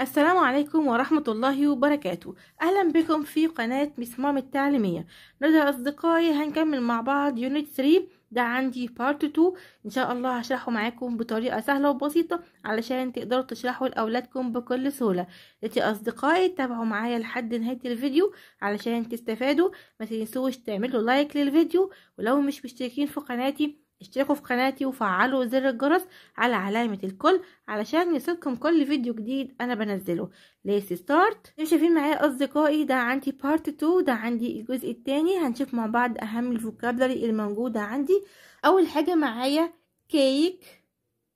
السلام عليكم ورحمة الله وبركاته أهلا بكم في قناة مسمام التعليمية ندى أصدقائي هنكمل مع بعض يونت 3 ده عندي بارت 2 إن شاء الله هشرحه معاكم بطريقة سهلة وبسيطة علشان تقدروا تشرحوا لأولادكم بكل سهولة يا أصدقائي تابعوا معايا لحد نهاية الفيديو علشان تستفادوا ما تنسوش تعملوا لايك للفيديو ولو مش مشتركين في قناتي اشتركوا في قناتي وفعلوا زر الجرس على علامة الكل علشان يصلكم كل فيديو جديد انا بنزله ليس ستارت شايفين معايا اصدقائي ده عندي بارت 2 ده عندي الجزء التاني هنشوف مع بعض اهم الفوكابلري الموجودة عندي اول حاجة معايا كيك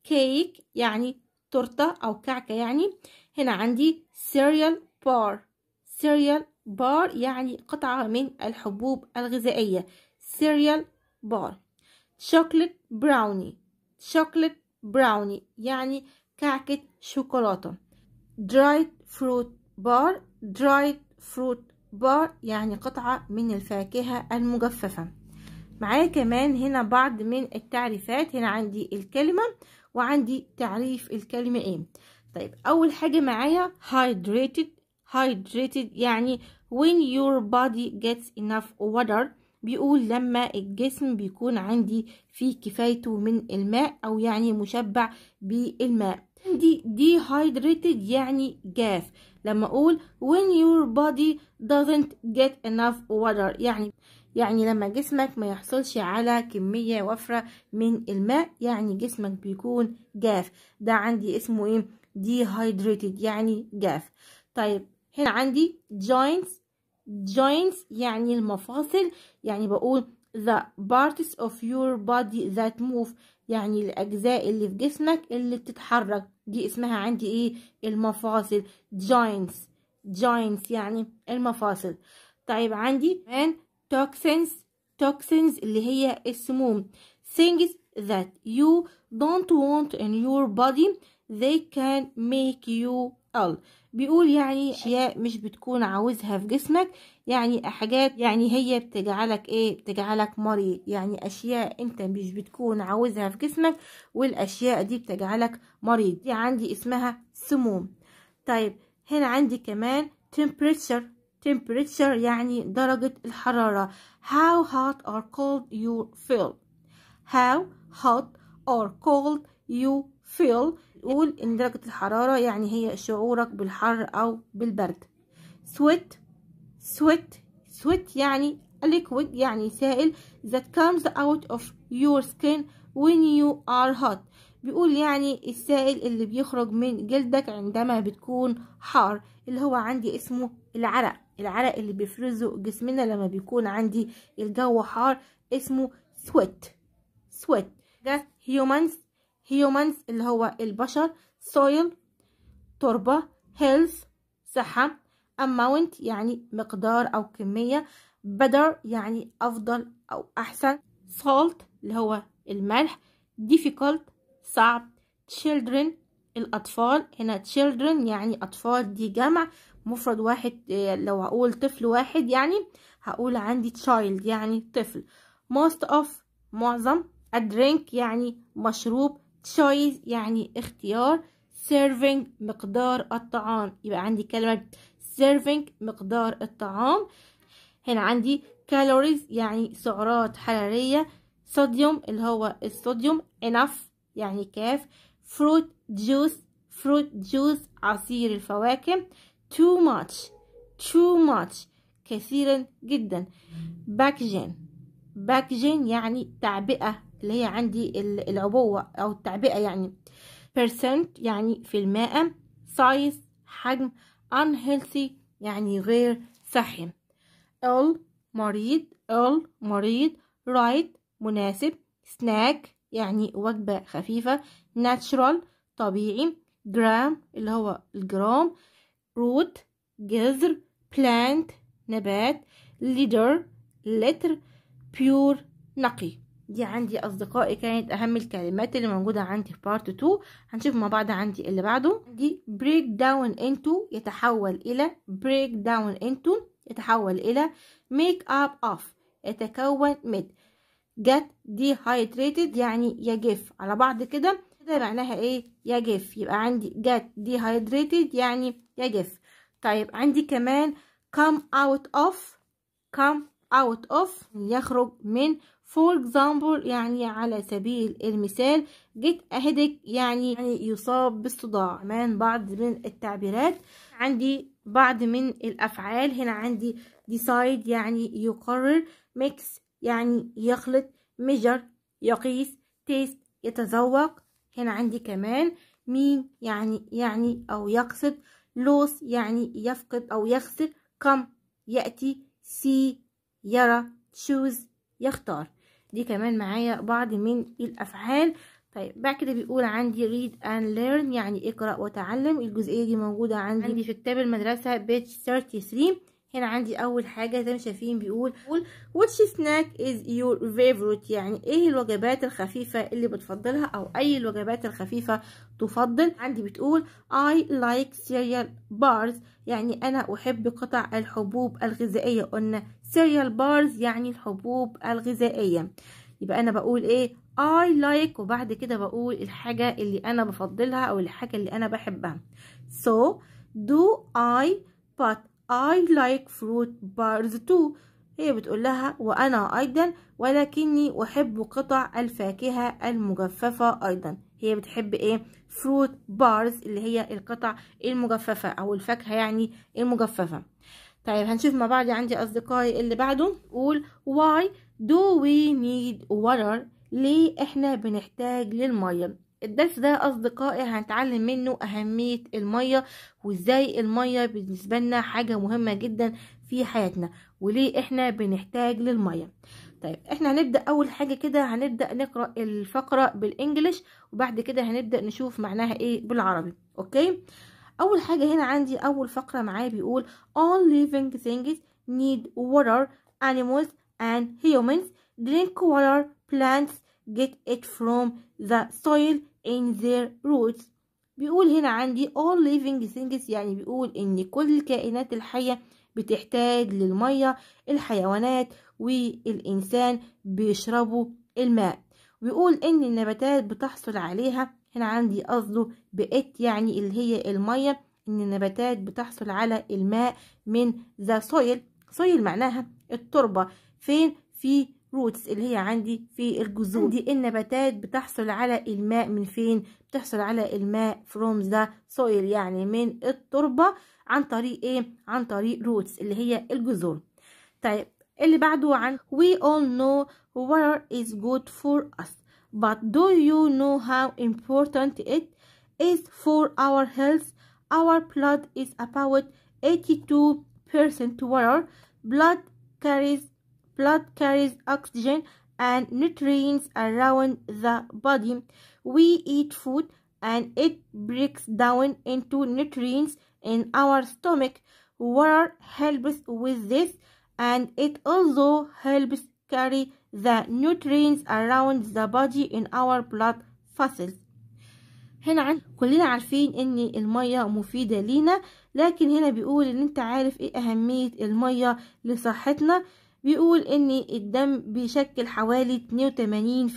كيك يعني تورتة او كعكة يعني هنا عندي سيريال بار سيريال بار يعني قطعة من الحبوب الغذائية سيريال بار شوكليت براوني شوكليت براوني يعني كعكة شوكولاتة درايد فروت بار درايد فروت بار يعني قطعة من الفاكهة المجففة معايا كمان هنا بعض من التعريفات هنا عندي الكلمة وعندي تعريف الكلمة ايه طيب اول حاجة معايا hydrated hydrated يعني when your body gets enough water بيقول لما الجسم بيكون عندي فيه كفايته من الماء أو يعني مشبع بالماء عندي dehydrated يعني جاف لما أقول when your body doesn't get enough water يعني يعني لما جسمك ما يحصلش على كمية وفرة من الماء يعني جسمك بيكون جاف ده عندي اسمه ايه dehydrated يعني جاف طيب هنا عندي joints joints يعني المفاصل يعني بقول the parts of your body that move يعني الأجزاء اللي في جسمك اللي بتتحرك دي اسمها عندي ايه المفاصل joints joints يعني المفاصل طيب عندي and toxins toxins اللي هي السموم things that you don't want in your body they can make you ال بيقول يعني اشياء مش بتكون عاوزها في جسمك يعني حاجات يعني هي بتجعلك ايه بتجعلك مريض يعني اشياء انت مش بتكون عاوزها في جسمك والاشياء دي بتجعلك مريض دي عندي اسمها سموم طيب هنا عندي كمان temperature temperature يعني درجة الحرارة how hot or cold you feel how hot or cold you feel بتقول ان درجة الحرارة يعني هي شعورك بالحر او بالبرد sweat sweat sweat يعني liquid يعني سائل that comes out of your skin when you are hot بيقول يعني السائل اللي بيخرج من جلدك عندما بتكون حار اللي هو عندي اسمه العرق العرق اللي بيفرزه جسمنا لما بيكون عندي الجو حار اسمه sweat sweat ده humans هيومنز اللي هو البشر سويل تربة هيلث صحة amount يعني مقدار أو كمية better يعني أفضل أو أحسن salt اللي هو الملح difficult صعب children الأطفال هنا children يعني أطفال دي جمع مفرد واحد آه، لو هقول طفل واحد يعني هقول عندي child يعني طفل most of معظم a drink يعني مشروب choice يعني اختيار serving مقدار الطعام يبقى عندي كلمة serving مقدار الطعام هنا عندي calories يعني سعرات حرارية صوديوم اللي هو الصوديوم enough يعني كاف fruit juice fruit juice عصير الفواكه too much too much كثيرا جدا باكجين باكجين يعني تعبئة اللي هي عندي العبوة أو التعبئة يعني percent يعني في المائة size حجم unhealthy يعني غير صحي all مريض all مريض right مناسب snack يعني وجبة خفيفة natural طبيعي جرام اللي هو الجرام root جذر plant نبات leader لتر pure نقي دي عندي اصدقائي كانت اهم الكلمات اللي موجوده عندي في بارت 2 هنشوف مع بعض عندي اللي بعده دي بريك داون انتو يتحول الى بريك داون انتو يتحول الى ميك اب اوف يتكون من get dehydrated يعني يجف على بعض كده كده معناها ايه يجف يبقى عندي get dehydrated يعني يجف طيب عندي كمان come out of come out of يخرج من for example يعني على سبيل المثال get a headache يعني, يعني يصاب بالصداع كمان بعض من التعبيرات عندي بعض من الأفعال هنا عندي decide يعني يقرر mix يعني يخلط measure يقيس taste يتذوق هنا عندي كمان مين يعني يعني أو يقصد لوس يعني يفقد أو يخسر كم يأتي سي يرى تشوز يختار دي كمان معايا بعض من الافعال طيب بعد كده بيقول عندي read and learn يعني اقرأ وتعلم الجزئية دي موجودة عندي, عندي في كتاب المدرسة page 33 هنا عندي أول حاجة زي ما شايفين بيقول which snack is your favorite يعني ايه الوجبات الخفيفة اللي بتفضلها أو أي الوجبات الخفيفة تفضل عندي بتقول I like cereal bars يعني أنا أحب قطع الحبوب الغذائية قلنا السيريال بارز يعني الحبوب الغذائية يبقى أنا بقول إيه I like وبعد كده بقول الحاجة اللي أنا بفضلها أو الحاجة اللي أنا بحبها so do I but I like fruit bars too هي بتقول لها وأنا أيضا ولكني أحب قطع الفاكهة المجففة أيضا هي بتحب إيه fruit bars اللي هي القطع المجففة أو الفاكهة يعني المجففة طيب هنشوف مع بعض عندي أصدقائي اللي بعده قول why do we need water ليه احنا بنحتاج للمية الدرس ده أصدقائي هنتعلم منه أهمية المية وإزاي المية بالنسبة لنا حاجة مهمة جدا في حياتنا وليه احنا بنحتاج للمية طيب احنا هنبدأ أول حاجة كده هنبدأ نقرأ الفقرة بالإنجليش وبعد كده هنبدأ نشوف معناها إيه بالعربي أوكي اول حاجه هنا عندي اول فقره معايا بيقول all living things need water animals and humans drink water plants get it from the soil in their roots بيقول هنا عندي all living things يعني بيقول ان كل الكائنات الحية بتحتاج للمية الحيوانات والإنسان بيشربوا الماء بيقول ان النباتات بتحصل عليها هنا عندي قصده بقت يعني اللي هي المية ان النباتات بتحصل على الماء من ذا سويل سويل معناها التربة فين في روتس اللي هي عندي في الجذور دي النباتات بتحصل على الماء من فين بتحصل على الماء from the soil يعني من التربة عن طريق ايه عن طريق روتس اللي هي الجذور طيب اللي بعده عن we all know water is good for us But do you know how important it is for our health? Our blood is about 82% water. Blood carries blood carries oxygen and nutrients around the body. We eat food and it breaks down into nutrients in our stomach. Water helps with this and it also helps carry the nutrients around the body in our blood vessels هنا عن كلنا عارفين ان المية مفيدة لينا لكن هنا بيقول ان انت عارف ايه اهمية المية لصحتنا بيقول ان الدم بيشكل حوالي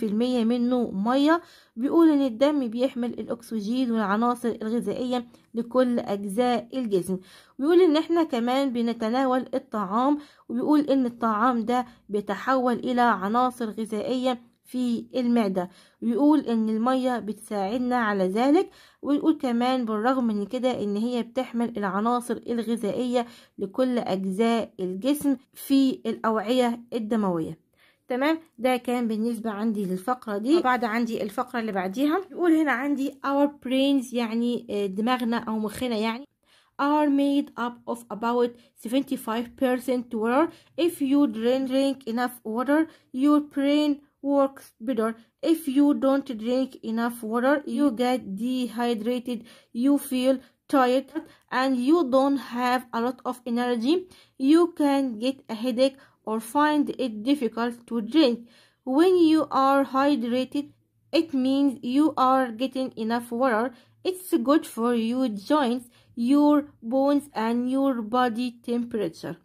82% منه مية بيقول ان الدم بيحمل الاكسجين والعناصر الغذائية لكل اجزاء الجسم بيقول ان احنا كمان بنتناول الطعام وبيقول ان الطعام ده بيتحول الى عناصر غذائية في المعدة ويقول ان المية بتساعدنا على ذلك ويقول كمان بالرغم من كده ان هي بتحمل العناصر الغذائية لكل اجزاء الجسم في الاوعية الدموية تمام ده كان بالنسبة عندي للفقرة دي بعد عندي الفقرة اللي بعديها يقول هنا عندي our brains يعني آه، دماغنا او مخنا يعني are made up of about 75% water if you drink enough water your brain works better. If you don't drink enough water, you get dehydrated, you feel tired, and you don't have a lot of energy. You can get a headache or find it difficult to drink. When you are hydrated, it means you are getting enough water. It's good for your joints, your bones, and your body temperature.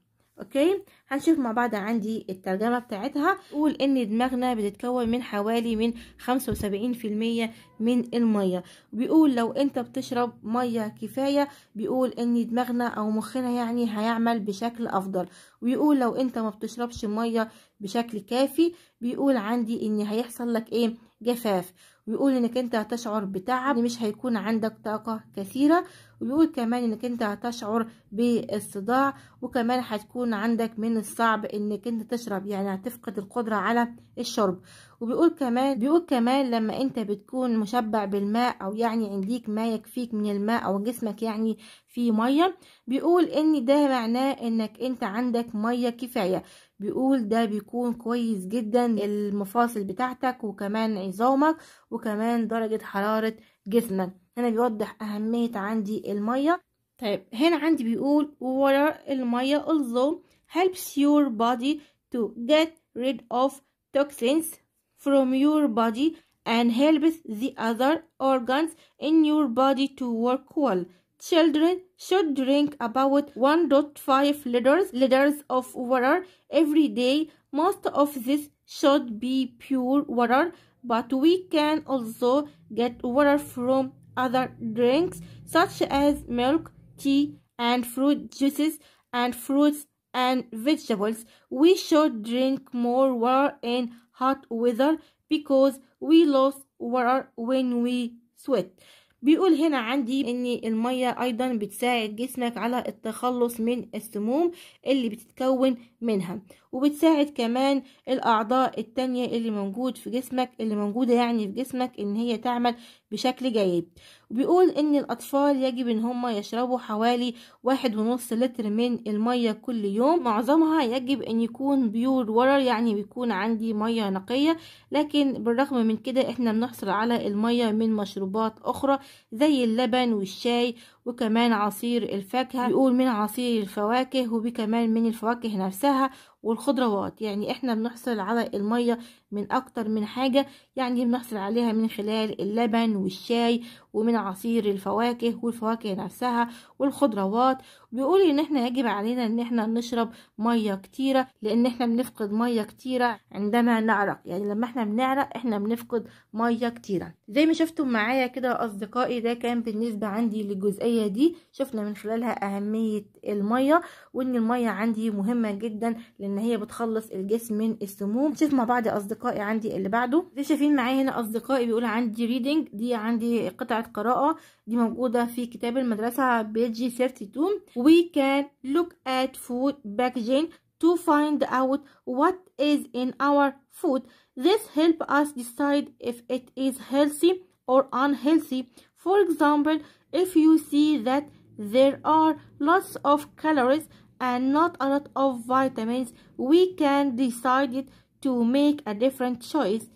اوكي هنشوف مع بعض عندي الترجمه بتاعتها تقول ان دماغنا بتتكون من حوالي من 75% من الميه بيقول لو انت بتشرب ميه كفايه بيقول ان دماغنا او مخنا يعني هيعمل بشكل افضل ويقول لو انت ما بتشربش ميه بشكل كافي بيقول عندي ان هيحصل لك ايه جفاف بيقول انك انت هتشعر بتعب مش هيكون عندك طاقة كثيرة وبيقول كمان انك انت هتشعر بالصداع وكمان هتكون عندك من الصعب انك انت تشرب يعني هتفقد القدرة على الشرب وبيقول كمان بيقول كمان لما انت بتكون مشبع بالماء او يعني عنديك ما يكفيك من الماء او جسمك يعني فيه ميه بيقول ان ده معناه انك انت عندك ميه كفايه بيقول ده بيكون كويس جدا المفاصل بتاعتك وكمان عظامك وكمان وكمان درجة حرارة جسمك هنا بيوضح أهمية عندي المية طيب هنا عندي بيقول water المية also helps your body to get rid of toxins from your body and helps the other organs in your body to work well. Children should drink about 1.5 liters, liters of water every day. Most of this should be pure water but we can also get water from other drinks such as milk, tea, and fruit juices and fruits and vegetables. We should drink more water in hot weather because we lose water when we sweat. بيقول هنا عندي ان المية ايضا بتساعد جسمك على التخلص من السموم اللي بتتكون منها وبتساعد كمان الأعضاء التانية اللي موجود في جسمك اللي موجودة يعني في جسمك إن هي تعمل بشكل جيد بيقول إن الأطفال يجب إن هما يشربوا حوالي واحد ونص لتر من المية كل يوم معظمها يجب إن يكون بيور ورر يعني بيكون عندي مية نقية لكن بالرغم من كده إحنا بنحصل على المية من مشروبات أخرى زي اللبن والشاي وكمان عصير الفاكهة بيقول من عصير الفواكه وبكمان من الفواكه نفسها والخضروات يعني احنا بنحصل على المية من اكتر من حاجة يعني بنحصل عليها من خلال اللبن والشاي ومن عصير الفواكه والفواكه نفسها والخضروات بيقول ان احنا يجب علينا ان احنا نشرب ميه كتيره لان احنا بنفقد ميه كتيره عندما نعرق يعني لما احنا بنعرق احنا بنفقد ميه كتيره زي ما شفتم معايا كده اصدقائي ده كان بالنسبه عندي للجزئيه دي شفنا من خلالها اهميه الميه وان الميه عندي مهمه جدا لان هي بتخلص الجسم من السموم نشوف مع بعض اصدقائي عندي اللي بعده زي شايفين هنا اصدقائي بيقول عندي ريدنج دي عندي قطعه قراءه دي موجوده في كتاب المدرسه بيجي 32 we can look at food packaging to find out what is in our food this helps us decide if it is healthy or unhealthy for example if you see that there are lots of calories and not a lot of vitamins we can decide to make a different choice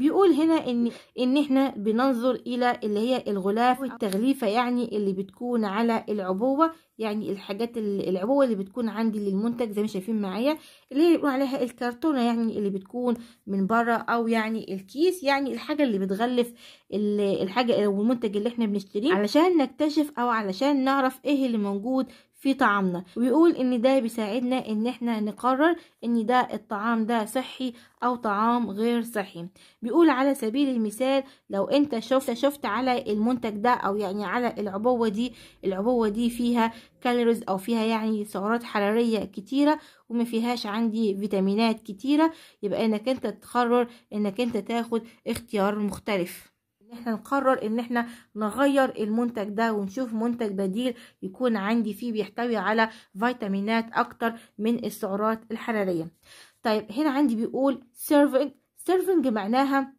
بيقول هنا ان ان احنا بننظر الى اللي هي الغلاف آه. والتغليفه يعني اللي بتكون على العبوه يعني الحاجات العبوه اللي بتكون عندي للمنتج زي ما شايفين معايا اللي هي بيقول عليها الكرتونه يعني اللي بتكون من بره او يعني الكيس يعني الحاجه اللي بتغلف الحاجه او المنتج اللي احنا بنشتريه علشان نكتشف او علشان نعرف ايه اللي موجود في طعامنا ويقول ان ده بيساعدنا ان احنا نقرر ان ده الطعام ده صحي او طعام غير صحي بيقول على سبيل المثال لو انت شفت شفت على المنتج ده او يعني على العبوه دي العبوه دي فيها كالوريز او فيها يعني سعرات حراريه كتيره وما فيهاش عندي فيتامينات كتيره يبقى انك انت تقرر انك انت تاخد اختيار مختلف ان احنا نقرر ان احنا نغير المنتج ده ونشوف منتج بديل يكون عندي فيه بيحتوي على فيتامينات اكتر من السعرات الحراريه طيب هنا عندي بيقول سيرفنج سيرفنج معناها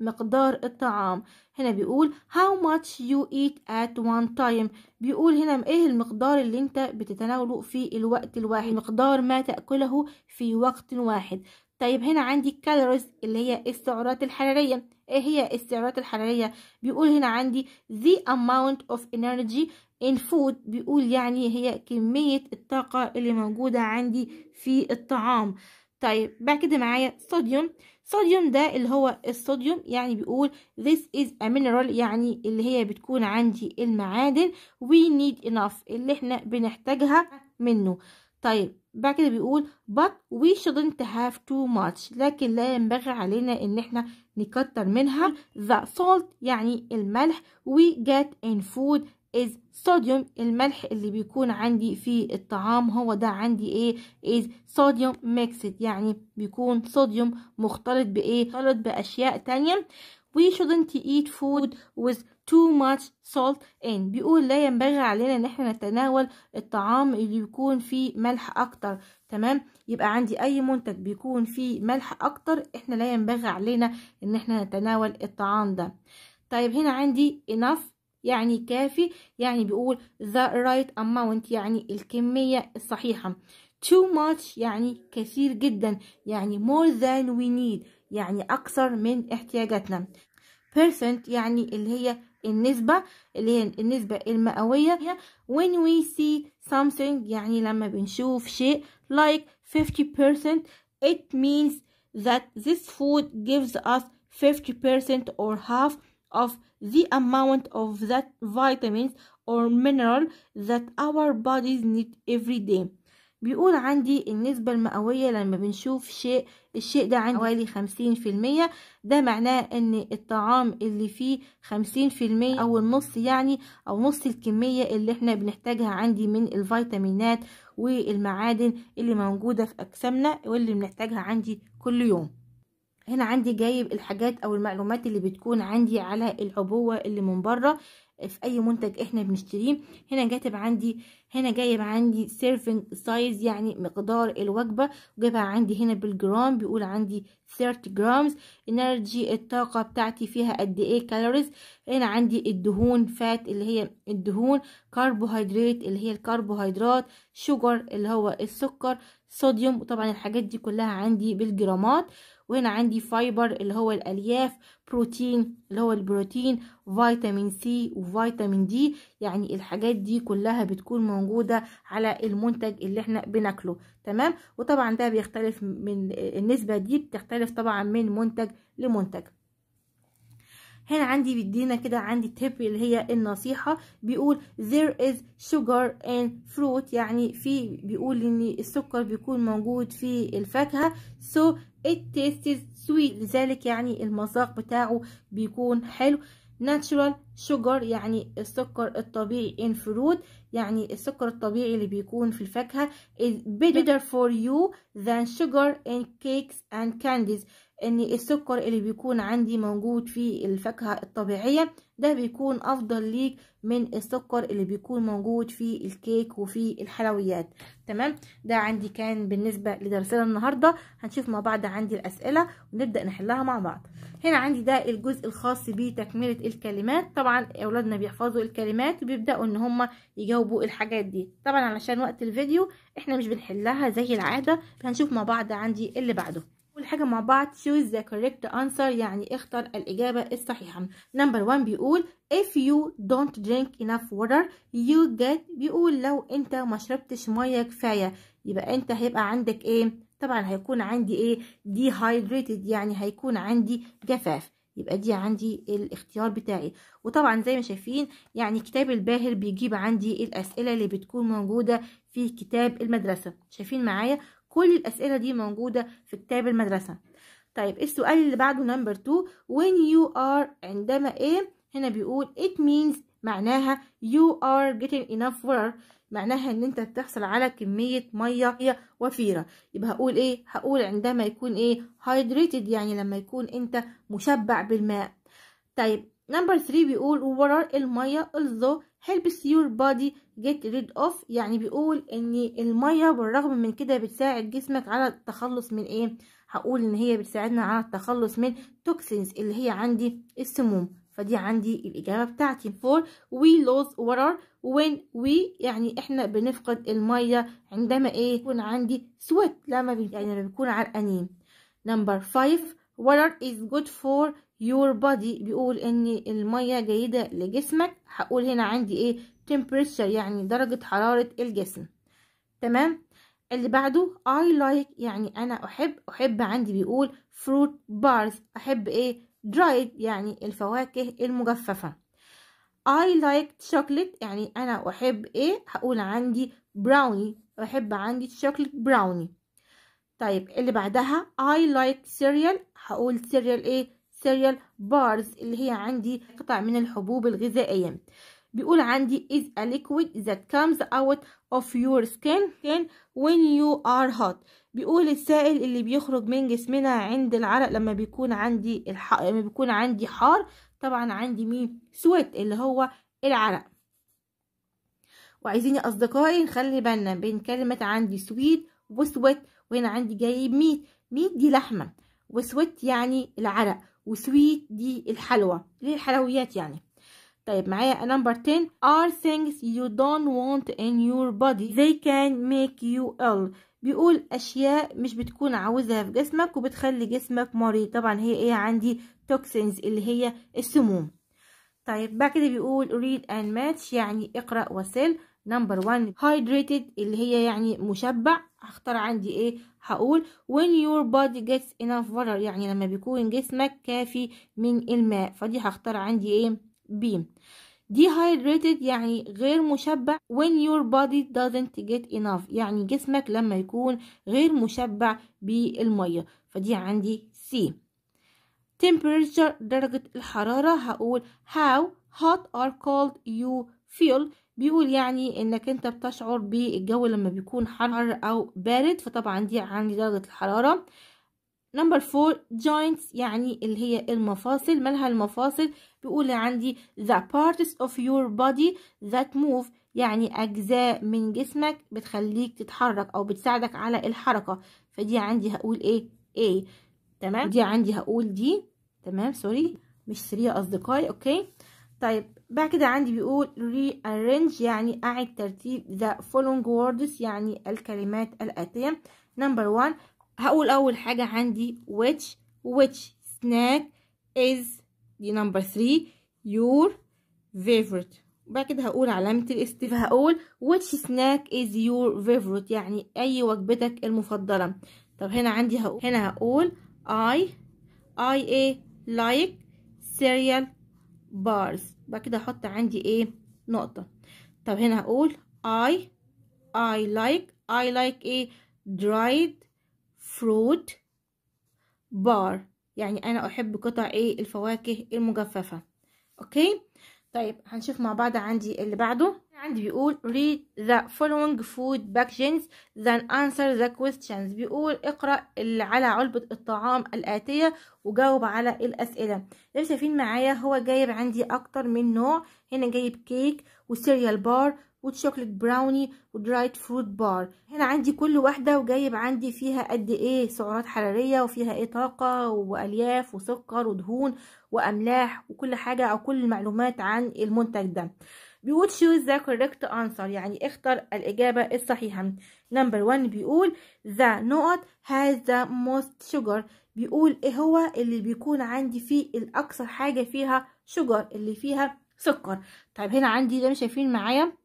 مقدار الطعام هنا بيقول how much you eat at one time بيقول هنا ايه المقدار اللي انت بتتناوله في الوقت الواحد مقدار ما تأكله في وقت واحد طيب هنا عندي الكالوريز اللي هي السعرات الحرارية ايه هي السعرات الحرارية بيقول هنا عندي the amount of energy in food بيقول يعني هي كمية الطاقة اللي موجودة عندي في الطعام طيب بعد كده معايا صوديوم صوديوم ده اللي هو الصوديوم يعني بيقول this is a mineral يعني اللي هي بتكون عندي المعادن we need enough اللي احنا بنحتاجها منه طيب بعد كده بيقول but we shouldn't have too much لكن لا ينبغي علينا ان احنا نكتر منها the salt يعني الملح we get in food is sodium الملح اللي بيكون عندي في الطعام هو ده عندي ايه is sodium mixed يعني بيكون صوديوم مختلط بايه مختلط باشياء تانية we shouldn't eat food with too much salt in بيقول لا ينبغي علينا ان احنا نتناول الطعام اللي يكون فيه ملح اكتر تمام يبقى عندي اي منتج بيكون فيه ملح اكتر احنا لا ينبغي علينا ان احنا نتناول الطعام ده طيب هنا عندي enough يعني كافي يعني بيقول the right amount يعني الكمية الصحيحة too much يعني كثير جدا يعني more than we need يعني أكثر من احتياجاتنا percent يعني اللي هي النسبة اللي هي النسبة المئوية when we see something يعني لما بنشوف شيء like 50% it means that this food gives us 50% or half of the amount of that vitamins or mineral that our bodies need every day بيقول عندي النسبة المئوية لما بنشوف شيء الشيء ده عندي حوالي خمسين في المية ده معناه ان الطعام اللي فيه خمسين في المية او النص يعني او نص الكمية اللي احنا بنحتاجها عندي من الفيتامينات والمعادن اللي موجودة في اجسامنا واللي بنحتاجها عندي كل يوم هنا عندي جايب الحاجات او المعلومات اللي بتكون عندي على العبوة اللي من بره في اي منتج احنا بنشتريه هنا كاتب عندي هنا جايب عندي سيرفنج سايز يعني مقدار الوجبه وجايبها عندي هنا بالجرام بيقول عندي 30 جرامز انرجي الطاقه بتاعتي فيها قد ايه كالوريز هنا عندي الدهون فات اللي هي الدهون كربوهيدرات اللي هي الكربوهيدرات شوجر اللي هو السكر صوديوم وطبعا الحاجات دي كلها عندي بالجرامات وهنا عندي فايبر اللي هو الالياف بروتين اللي هو البروتين فيتامين سي وفيتامين دي يعني الحاجات دي كلها بتكون موجودة موجودة على المنتج اللي احنا بناكله تمام وطبعا ده بيختلف من النسبة دي بتختلف طبعا من منتج لمنتج هنا عندي بيدينا كده عندي تيب اللي هي النصيحة بيقول there is sugar in fruit يعني في بيقول ان السكر بيكون موجود في الفاكهة so it tastes sweet لذلك يعني المذاق بتاعه بيكون حلو natural sugar يعني السكر الطبيعي in fruit يعني السكر الطبيعي اللي بيكون في الفاكهة is better for you than sugar in cakes and candies ان السكر اللي بيكون عندي موجود في الفاكهة الطبيعية ده بيكون افضل ليك من السكر اللي بيكون موجود في الكيك وفي الحلويات تمام ده عندي كان بالنسبة لدرسنا النهاردة هنشوف مع بعض عندي الاسئلة ونبدأ نحلها مع بعض هنا عندي ده الجزء الخاص بتكملة الكلمات طبعا اولادنا بيحفظوا الكلمات وبيبدأوا ان هم يجاوبوا الحاجات دي طبعا علشان وقت الفيديو احنا مش بنحلها زي العادة هنشوف مع بعض عندي اللي بعده كل حاجة مع بعض choose the correct answer يعني اختر الإجابة الصحيحة نمبر 1 بيقول if you don't drink enough water you get بيقول لو انت ما شربتش مية كفاية يبقى انت هيبقى عندك ايه طبعا هيكون عندي ايه dehydrated يعني هيكون عندي جفاف يبقى دي عندي الاختيار بتاعي وطبعا زي ما شايفين يعني كتاب الباهر بيجيب عندي الاسئله اللي بتكون موجوده في كتاب المدرسه شايفين معايا كل الأسئلة دي موجودة في كتاب المدرسة طيب السؤال اللي بعده نمبر 2 when you are عندما ايه هنا بيقول it means معناها you are getting enough water معناها ان انت بتحصل على كمية مية وفيرة يبقى هقول ايه هقول عندما يكون ايه hydrated يعني لما يكون انت مشبع بالماء طيب نمبر 3 بيقول water المية although helps your body get rid of يعني بيقول ان المية بالرغم من كده بتساعد جسمك على التخلص من ايه هقول ان هي بتساعدنا على التخلص من توكسينز اللي هي عندي السموم فدي عندي الإجابة بتاعتي for we lose water when we يعني إحنا بنفقد المية عندما إيه يكون عندي sweat لما يعني لما بيكون عرقانين number 5 water is good for your body بيقول ان الميه جيده لجسمك هقول هنا عندي ايه temperature يعني درجه حراره الجسم تمام اللي بعده I like يعني أنا أحب أحب عندي بيقول fruit bars أحب إيه dried يعني الفواكه المجففة I like chocolate يعني أنا أحب إيه هقول عندي براوني أحب عندي chocolate براوني طيب اللي بعدها I like cereal هقول cereal إيه سيريال بارز اللي هي عندي قطع من الحبوب الغذائية بيقول عندي is a liquid that comes out of your skin when you are hot بيقول السائل اللي بيخرج من جسمنا عند العرق لما بيكون عندي الح... لما بيكون عندي حار طبعا عندي مين سويت اللي هو العرق وعايزين يا اصدقائي نخلي بالنا بين كلمه عندي سويت وسويت وهنا عندي جايب ميت ميت دي لحمه وسويت يعني العرق وسويت دي الحلوى الحلويات يعني طيب معايا نمبر 10 are things you don't want in your body they can make you ill بيقول اشياء مش بتكون عاوزها في جسمك وبتخلي جسمك مريض طبعا هي ايه عندي توكسينز اللي هي السموم طيب بعد كده بيقول read and match يعني اقرا وسل نمبر 1 هايدريتد اللي هي يعني مشبع هختار عندي ايه هقول when your body gets enough water يعني لما بيكون جسمك كافي من الماء فدي هختار عندي ايه بي dehydrated يعني غير مشبع when your body doesn't get enough يعني جسمك لما يكون غير مشبع بالمية فدي عندي C temperature درجة الحرارة هقول how hot or cold you feel بيقول يعني انك انت بتشعر بالجو لما بيكون حر او بارد فطبعا دي عن درجة الحرارة نمبر فور joints يعني اللي هي المفاصل مالها المفاصل بيقول عندي the parts of your body that move يعني أجزاء من جسمك بتخليك تتحرك أو بتساعدك على الحركة فدي عندي هقول إيه A تمام دي عندي هقول دي تمام سوري مش 3 أصدقائي أوكي طيب بعد كده عندي بيقول rearrange يعني أعد ترتيب the following words يعني الكلمات الآتية نمبر 1 هقول أول حاجة عندي which which snack is دي نمبر 3 your favorite بعد كده هقول علامة الاستفهام هقول which snack is your favorite يعني أي وجبتك المفضلة طب هنا عندي هقول هنا هقول I I a like cereal بارز بقى كده احط عندي ايه نقطه طب هنا هقول I I like I like a إيه؟ dried fruit bar يعني انا احب قطع ايه الفواكه المجففه اوكي طيب هنشوف مع بعض عندي اللي بعده عندي بيقول read the following food packagings then answer the questions بيقول اقرأ اللي على علبة الطعام الآتية وجاوب على الأسئلة زي ما شايفين معايا هو جايب عندي أكتر من نوع هنا جايب كيك وسيريال بار وتشوكلت براوني ودرايت فروت بار هنا عندي كل واحدة وجايب عندي فيها قد ايه سعرات حرارية وفيها ايه طاقة والياف وسكر ودهون واملاح وكل حاجة او كل المعلومات عن المنتج ده بيقول choose the correct answer يعني اختر الإجابة الصحيحة نمبر وان بيقول the نقط has the most sugar بيقول ايه هو اللي بيكون عندي فيه الأكثر حاجة فيها sugar اللي فيها سكر طيب هنا عندي زي ما شايفين معايا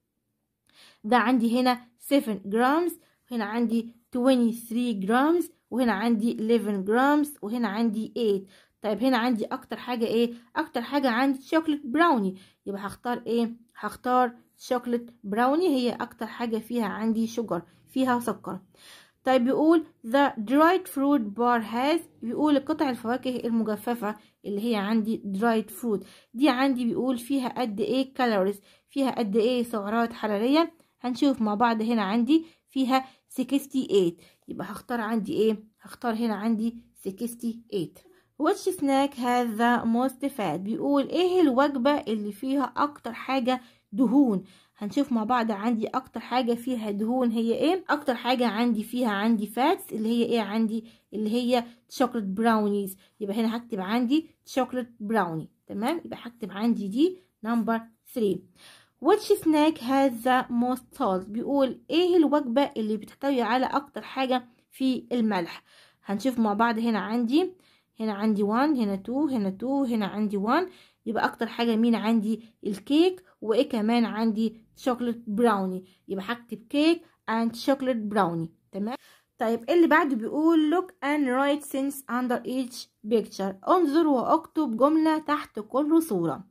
ده عندي هنا 7 جرامز هنا عندي 23 جرامز وهنا عندي 11 جرامز وهنا عندي 8 طيب هنا عندي اكتر حاجة ايه اكتر حاجة عندي شوكليت براوني يبقى هختار ايه هختار شوكليت براوني هي اكتر حاجة فيها عندي شجر فيها سكر طيب بيقول the dried fruit bar has بيقول قطع الفواكه المجففة اللي هي عندي dried fruit دي عندي بيقول فيها قد ايه calories فيها قد ايه سعرات حرارية هنشوف مع بعض هنا عندي فيها 68 يبقى هختار عندي ايه هختار هنا عندي 68 واتش سناك هذا موست فات بيقول ايه الوجبه اللي فيها اكتر حاجه دهون هنشوف مع بعض عندي اكتر حاجه فيها دهون هي ايه اكتر حاجه عندي فيها عندي فاتس اللي هي ايه عندي اللي هي شوكليت براونيز يبقى هنا هكتب عندي شوكليت براوني تمام يبقى هكتب عندي دي نمبر 3 واتش سناك هاز موست سولت بيقول ايه الوجبة اللي بتحتوي على اكتر حاجة في الملح هنشوف مع بعض هنا عندي هنا عندي 1 هنا 2 هنا 2 هنا عندي 1 يبقى اكتر حاجة مين عندي الكيك وايه كمان عندي شوكليت براوني يبقى هكتب كيك اند شوكليت براوني تمام طيب اللي بعده بيقول look and write things under each picture انظر واكتب جملة تحت كل صورة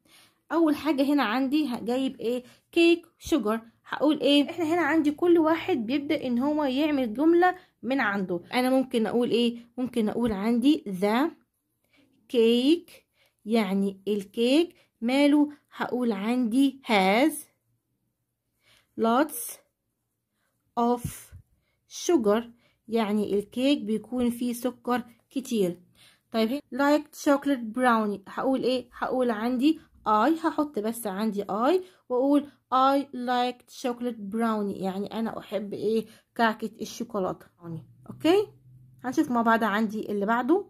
اول حاجه هنا عندي جايب ايه كيك شوجر هقول ايه احنا هنا عندي كل واحد بيبدا ان هو يعمل جمله من عنده انا ممكن اقول ايه ممكن اقول عندي ذا كيك يعني الكيك ماله هقول عندي has lots of sugar يعني الكيك بيكون فيه سكر كتير طيب لايك like chocolate brownie هقول ايه هقول عندي اي هحط بس عندي اي واقول اي لايك شوكليت براوني يعني انا احب ايه كعكه الشوكولاته براوني اوكي هنشوف مع بعض عندي اللي بعده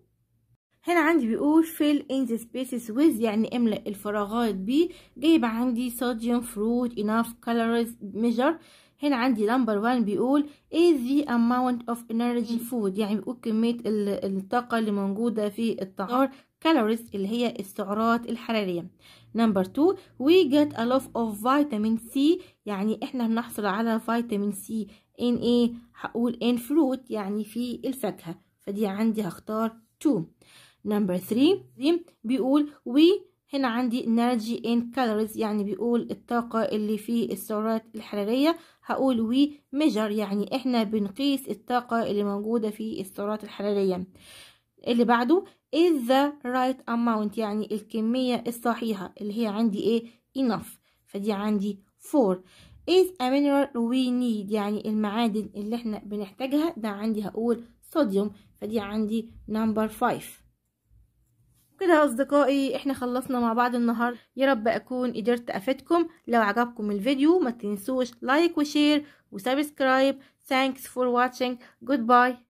هنا عندي بيقول fill in the spaces with يعني املأ الفراغات بيه جايب عندي sodium fruit enough calories measure هنا عندي number one بيقول is the amount of energy food يعني بيقول كمية الطاقة اللي موجودة في الطعام calories اللي هي السعرات الحرارية نمبر 2 we get a lot of vitamin C يعني احنا بنحصل على فيتامين C in ايه هقول in fruit يعني في الفاكهة فدي عندي هختار 2 نمبر 3 بيقول we هنا عندي energy in calories يعني بيقول الطاقة اللي في السعرات الحرارية هقول وي measure يعني احنا بنقيس الطاقة اللي موجودة في السعرات الحرارية اللي بعده is the right amount يعني الكمية الصحيحة اللي هي عندي ايه enough فدي عندي 4 is a mineral we need يعني المعادن اللي احنا بنحتاجها ده عندي هقول صوديوم فدي عندي number 5 كده يا اصدقائي احنا خلصنا مع بعض النهارده يا رب اكون قدرت افيدكم لو عجبكم الفيديو ما تنسوش لايك وشير وسبسكرايب thanks for watching goodbye